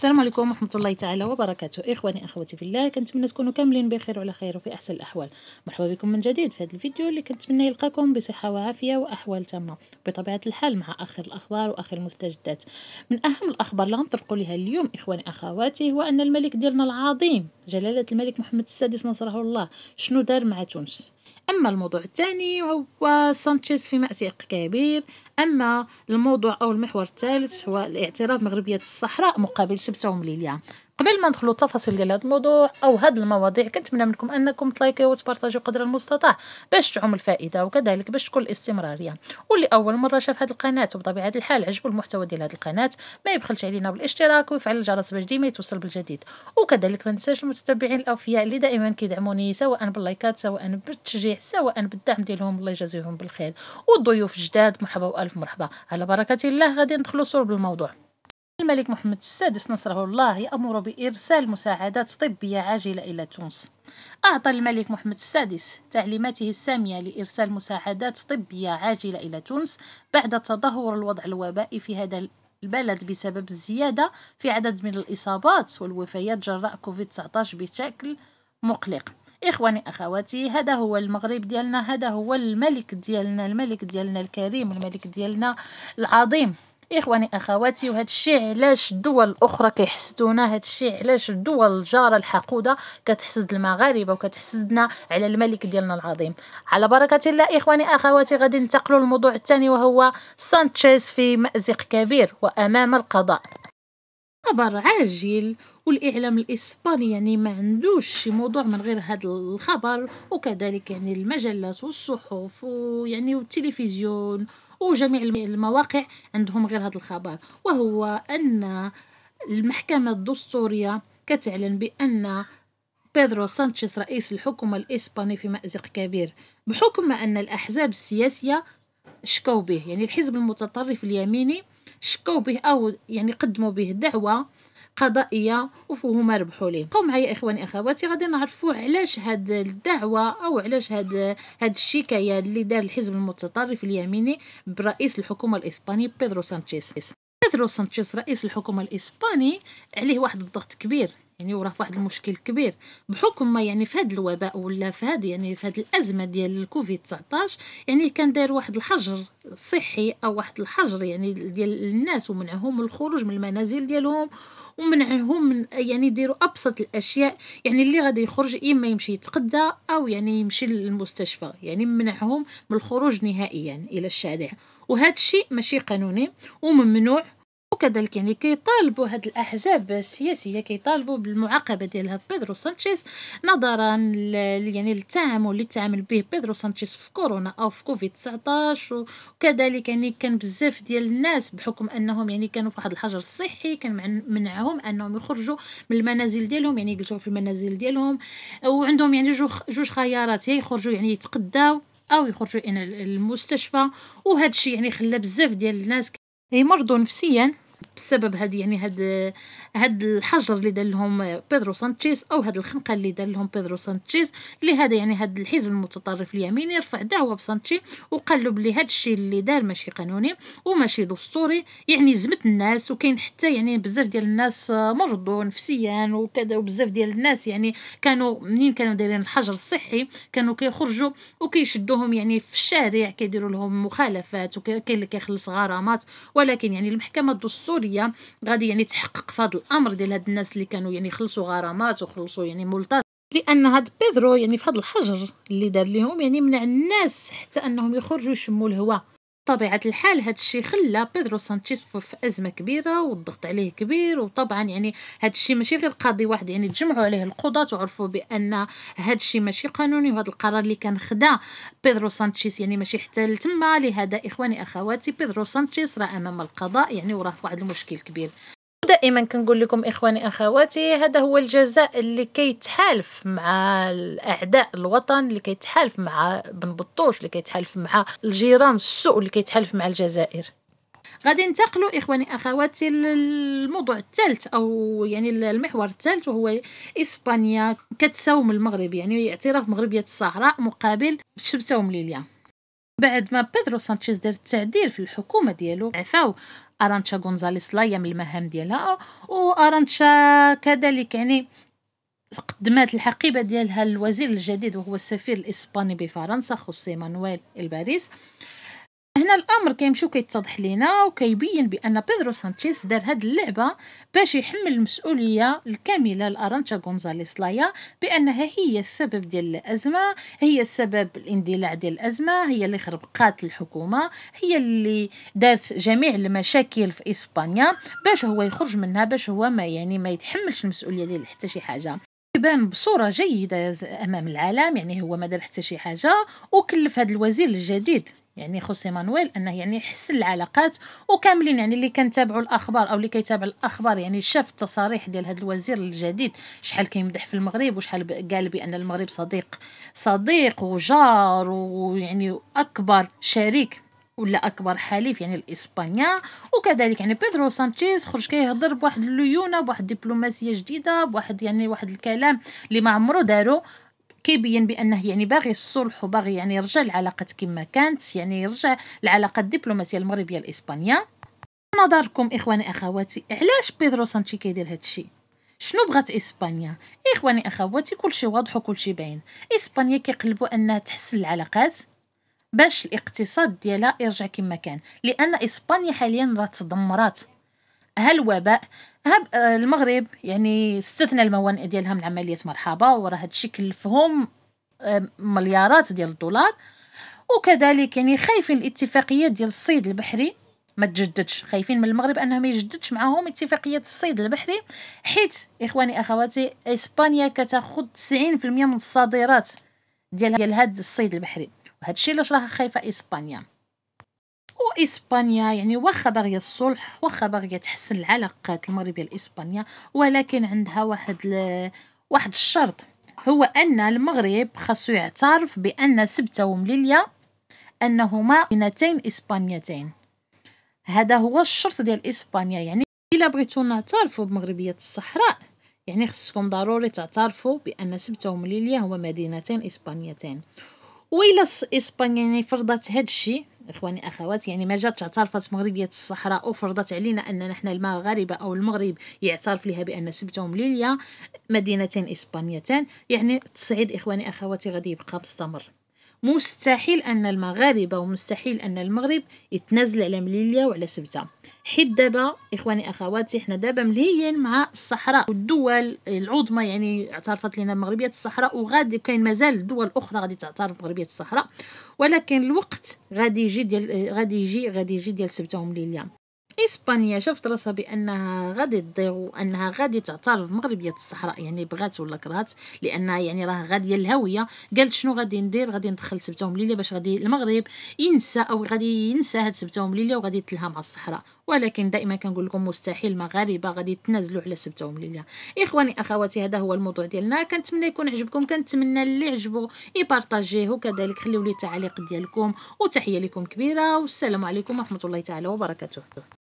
السلام عليكم ورحمة الله تعالى وبركاته إخواني أخواتي في الله كنتمنى تكونوا كاملين بخير وعلى خير وفي أحسن الأحوال مرحبا بكم من جديد في هذا الفيديو اللي كنتمنى يلقاكم بصحة وعافية وأحوال تامة بطبيعة الحال مع آخر الأخبار وآخر المستجدات من أهم الأخبار اللي غنطرقوا لها اليوم إخواني أخواتي هو أن الملك ديالنا العظيم جلالة الملك محمد السادس نصره الله شنو دار مع تونس أما الموضوع الثاني هو سانشيز في مأزق كبير أما الموضوع أو المحور الثالث هو الاعتراف مغربية الصحراء مقابل سبتة ليليان قبل ما ندخلوا التفاصيل ديال هذا الموضوع او هاد المواضيع كنتمنى منكم انكم تلايكيو وتبارطاجيو قدر المستطاع باش تعم الفائده وكذلك باش تكون الاستمراريه واللي اول مره شاف هذه القناه وبطبيعه الحال عجبو المحتوى ديال هذه القناه ما يبخلش علينا بالاشتراك ويفعل الجرس باش ديما يتوصل بالجديد وكذلك ما تنساش المتتبعين الاوفياء اللي دائما كيدعموني سواء باللايكات سواء بالتشجيع سواء بالدعم ديالهم الله يجازيهم بالخير والضيوف الجداد مرحبا والف مرحبا على بركه الله غادي ندخلوا صور بالموضوع الملك محمد السادس نصره الله يأمر بإرسال مساعدات طبية عاجلة إلى تونس أعطى الملك محمد السادس تعليماته السامية لإرسال مساعدات طبية عاجلة إلى تونس بعد تدهور الوضع الوبائي في هذا البلد بسبب الزيادة في عدد من الإصابات والوفيات جراء كوفيد-19 بشكل مقلق إخواني أخواتي هذا هو المغرب ديالنا هذا هو الملك ديالنا الملك ديالنا الكريم الملك ديالنا العظيم اخواني اخواتي وهذا الشيء علاش الدول الاخرى كيحسدونا هذا الشيء علاش الدول الجاره الحقوده كتحسد المغاربه وكتحسدنا على الملك ديالنا العظيم على بركه الله اخواني اخواتي غادي ننتقلوا للموضوع الثاني وهو سانشيز في مازق كبير وامام القضاء خبر عاجل والاعلام الاسباني يعني ما عندوش شي موضوع من غير هذا الخبر وكذلك يعني المجلات والصحف ويعني والتلفزيون وجميع المواقع عندهم غير هذا الخبر وهو أن المحكمة الدستورية كتعلن بأن بيدرو سانشيز رئيس الحكومة الإسباني في مأزق كبير بحكم أن الأحزاب السياسية شكوا به يعني الحزب المتطرف اليميني شكوا به أو يعني قدموا به دعوة قضائيه وهما ربحوا ليه بقاو معايا اخواني اخواتي غادي نعرفوا علاش هاد الدعوه او علاش هاد هاد الشكايه اللي دار الحزب المتطرف اليميني برئيس الحكومه الاسباني بيدرو سانشيز بيدرو سانشيز رئيس الحكومه الاسباني عليه واحد الضغط كبير يعني وراه واحد المشكل كبير بحكم ما يعني في هذا الوباء ولا في هذا يعني في هذه الازمه ديال الكوفيد 19 يعني كان داير واحد الحجر صحي او واحد الحجر يعني ديال الناس ومنعهم الخروج من المنازل ديالهم ومنعهم من يعني يديروا ابسط الاشياء يعني اللي غادي يخرج اما يمشي يتغدى او يعني يمشي للمستشفى يعني منعهم من الخروج نهائيا الى الشارع وهذا الشيء ماشي قانوني وممنوع وكذلك يعني كيطالبوا هاد الاحزاب السياسيه كيطالبوا بالمعاقبه ديال بيدرو سانشيز نظرا يعني للتعامل اللي تعامل به بيدرو سانشيز في كورونا او في كوفيد 19 وكذلك يعني كان بزاف ديال الناس بحكم انهم يعني كانوا في واحد الحجر الصحي كان منعهم انهم يخرجوا من المنازل ديالهم يعني يجلسوا في المنازل ديالهم وعندهم يعني جوج خيارات يا يخرجوا يعني يتقداو او يخرجوا الى المستشفى وهذا الشيء يعني خلى بزاف ديال الناس يمرضوا نفسيا بسبب هاد يعني هاد هاد الحجر اللي دار لهم بيدرو سانتشيز او هاد الخنقه اللي دار لهم بيدرو سانتشيز لهذا يعني هاد الحزب المتطرف اليميني رفع دعوه بسانتشي وقال له بلي هاد الشيء اللي دار ماشي قانوني وماشي دستوري يعني زمت الناس وكاين حتى يعني بزاف ديال الناس مرضوا نفسيا وكذا وبزاف ديال الناس يعني كانوا منين كانوا دايرين الحجر الصحي كانوا كيخرجوا وكيشدوهم يعني في الشارع كيديروا لهم مخالفات وكاين اللي كيخلص غرامات ولكن يعني المحكمه الدستوريه الدوليه غادي يعني تحقق في هذا الامر ديال هاد الناس اللي كانوا يعني خلصوا غرامات وخلصوا يعني مولطات لان هاد بيدرو يعني في هاد الحجر اللي دار ليهم يعني منع الناس حتى انهم يخرجوا يشموا الهواء بطبيعة الحال هذا الشيء خلى بيدرو سانشيز في أزمة كبيرة والضغط عليه كبير وطبعا يعني هذا الشيء ماشي غير قاضي واحد يعني تجمعوا عليه القضاة وعرفوا بأن هذا الشيء ماشي قانوني وهذا القرار اللي كان خدا بيدرو سانشيز يعني ماشي حتى لتما لهذا إخواني أخواتي بيدرو سانشيز راه أمام القضاء يعني وراه في واحد المشكل كبير ودائما كنقول لكم اخواني اخواتي هذا هو الجزاء اللي كيتحالف مع الاعداء الوطن اللي كيتحالف مع بن بطوش اللي كيتحالف مع الجيران السوء اللي كيتحالف مع الجزائر غادي ننتقلوا اخواني اخواتي للموضوع الثالث او يعني المحور الثالث وهو اسبانيا كتساوم المغرب يعني اعتراف مغربيه الصحراء مقابل الشبته ليليا بعد ما بيدرو سانشيز دار التعديل في الحكومه ديالو عفاو ارانشا غونزاليس لا من المهام ديالها وارانشا كذلك يعني قدمات الحقيبة ديالها للوزير الجديد وهو السفير الإسباني بفرنسا خوسيه مانويل الباريس هنا الامر كيمشي كيتضح لينا وكيبين بان بيدرو سانشيز دار هاد اللعبه باش يحمل المسؤوليه الكامله لارانشا غونزاليس لايا بانها هي السبب ديال الازمه هي السبب الاندلاع ديال الازمه هي اللي خربقات الحكومه هي اللي دارت جميع المشاكل في اسبانيا باش هو يخرج منها باش هو ما يعني ما يتحملش المسؤوليه ديال حتى شي حاجه يبان بصوره جيده امام العالم يعني هو ما دار حتى شي حاجه وكلف هذا الوزير الجديد يعني خوسي مانويل انه يعني يحسن العلاقات وكاملين يعني اللي كنتابعوا الاخبار او اللي كيتابع الاخبار يعني شاف التصاريح ديال هذا الوزير الجديد شحال كيمدح في المغرب وشحال قال بان المغرب صديق صديق وجار ويعني اكبر شريك ولا اكبر حليف يعني لاسبانيا وكذلك يعني بيدرو سانشيز خرج كيهضر بواحد الليونه بواحد الدبلوماسيه جديده بواحد يعني واحد الكلام اللي ما عمرو دارو كيبين بانه يعني باغي الصلح وباغي يعني يرجع العلاقات كما كانت يعني يرجع العلاقات الدبلوماسيه المغربيه لاسبانيا نظركم اخواني اخواتي علاش بيدرو سانشي كيدير هادشي شنو بغات اسبانيا اخواني اخواتي كلشي واضح وكلشي باين اسبانيا كيقلبوا انها تحسن العلاقات باش الاقتصاد ديالها يرجع كما كان لان اسبانيا حاليا راه تدمرات هالوباء آه، المغرب يعني استثنى الموانئ ديالها من عملية مرحبا ورا هاد الشكل فهم آه، مليارات ديال الدولار وكذلك يعني خايفين الاتفاقية ديال الصيد البحري ما تجددش خايفين من المغرب انه ما يجددش معاهم اتفاقيه الصيد البحري حيت اخواني اخواتي اسبانيا كتاخد 90% من الصادرات ديال هاد الصيد البحري وهذا الشيء علاش راها خايفه اسبانيا وإسبانيا يعني واخا باغية الصلح واخا باغية تحسن العلاقات المغربية الاسبانيا ولكن عندها واحد ل... واحد الشرط هو أن المغرب خاصو يعترف بأن سبتة ومليليا أنهما مدينتين إسبانيتين هذا هو الشرط ديال إسبانيا يعني إلا بغيتو نعترفوا بمغربية الصحراء يعني خصكم ضروري تعترفوا بأن سبتة ومليليا هما مدينتين إسبانيتين وإلا إسبانيا يعني فرضت هادشي اخواني اخواتي يعني ما جاتش اعترفت مغربيه الصحراء وفرضت علينا اننا نحن المغاربه او المغرب يعترف لها بان سبتهم ليليا مدينتين اسبانيتين يعني التصعيد اخواني اخواتي غادي يبقى مستمر مستحيل أن المغاربة ومستحيل أن المغرب يتنازل على مليلية وعلى سبتة حيت دابا إخواني أخواتي حنا دابا مليين مع الصحراء والدول العظمى يعني اعترفت لنا بمغربية الصحراء وغادي كاين مازال دول أخرى غادي تعترف بمغربية الصحراء ولكن الوقت غادي يجي ديال غادي يجي غادي يجي ديال سبتة ومليلية إسبانيا شافت راسها بأنها غادي تضيع وأنها غادي تعترف مغربية الصحراء يعني بغات ولا كرهت لأنها يعني راه غادية الهوية قالت شنو غادي ندير غادي ندخل سبتة ومليلة باش غادي المغرب ينسى أو غادي ينسى هاد سبتة ومليلة وغادي تلها مع الصحراء ولكن دائما كنقول لكم مستحيل مغاربه غادي تنازلوا على سبتهم والليله اخواني اخواتي هذا هو الموضوع ديالنا كنتمنى يكون عجبكم كنتمنى اللي عجبو يبارطاجيه وكذلك خليو لي التعليق ديالكم وتحيه لكم كبيره والسلام عليكم ورحمه الله تعالى وبركاته